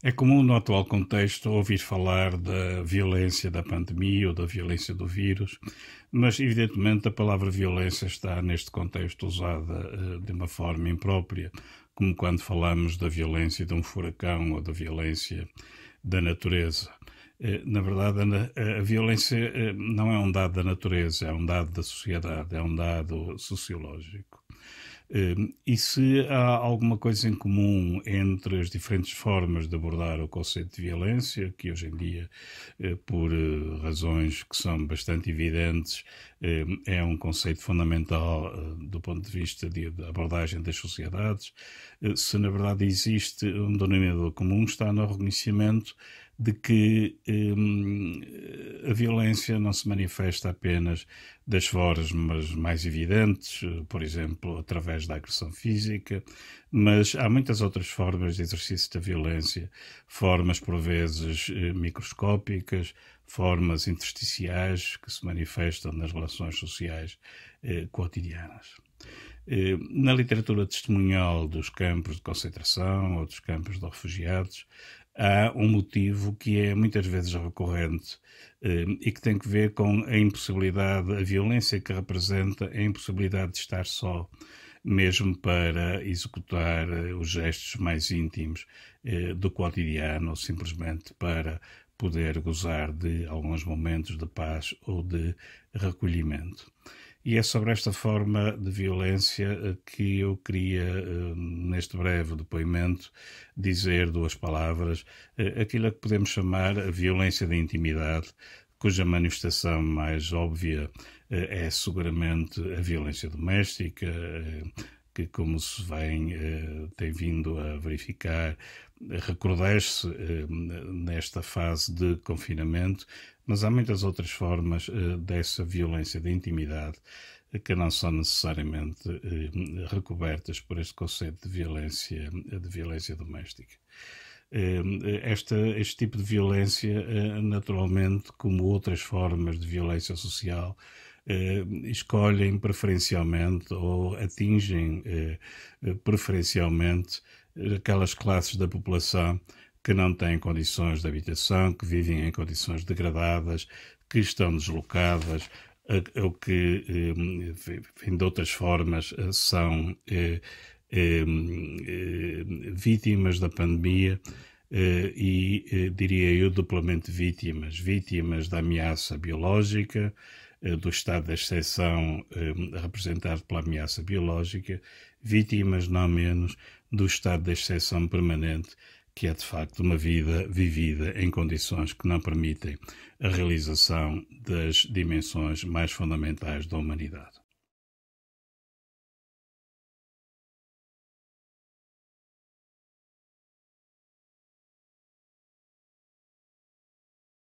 É comum no atual contexto ouvir falar da violência da pandemia ou da violência do vírus, mas evidentemente a palavra violência está neste contexto usada eh, de uma forma imprópria, como quando falamos da violência de um furacão ou da violência da natureza. Eh, na verdade, eh, a, violência eh, não é um dado da natureza, é um dado da sociedade, é um dado sociológico. Ehm, e se há alguma coisa em comum entre as diferentes formas de abordar o conceito de violência, que hoje em dia, por razões que são bastante evidentes, ehm, é um conceito fundamental do ponto de vista de abordagem das sociedades, se na verdade existe um denominador comum, está no reconhecimento de que hum, a violência não se manifesta apenas das formas mais evidentes, por exemplo, através da agressão física, mas há muitas outras formas de exercício da violência, formas por vezes eh, microscópicas, formas intersticiais que se manifestam nas relações sociais eh, cotidianas. Eh, na literatura testemunhal dos campos de concentração ou dos campos de refugiados, há um motivo que é muitas vezes recorrente eh, e que tem que ver com a impossibilidade, a violência que representa, a impossibilidade de estar só, mesmo para executar eh, os gestos mais íntimos eh, do cotidiano, ou simplesmente para poder gozar de alguns momentos de paz ou de recolhimento. E é sobre esta forma de violência eh, que eu queria, eh, neste breve depoimento, dizer duas palavras. Eh, aquilo a que podemos chamar a violência da intimidade, cuja manifestação mais óbvia é seguramente a violência doméstica, que, como se vem, tem vindo a verificar, recordais eh, nesta fase de confinamento, mas há muitas outras formas eh, dessa violência de intimidade eh, que não são necessariamente recobertas por este conceito de violência, de violência doméstica. Esta, este tipo de violência, naturalmente, como outras formas de violência social, escolhem preferencialmente ou atingem preferencialmente aquelas classes da população que não têm condições de habitação, que vivem em condições degradadas, que estão deslocadas, ou que, hum, enfim, de outras formas, eh, são eh, eh, hum, vítimas da pandemia e, diria eu, duplamente vítimas. Vítimas da ameaça biológica, eh, do estado de exceção eh, representado pela ameaça biológica, vítimas não menos do estado de exceção permanente, que é de facto uma vida vivida em condições que não permitem a realização das dimensões mais fundamentais da humanidade.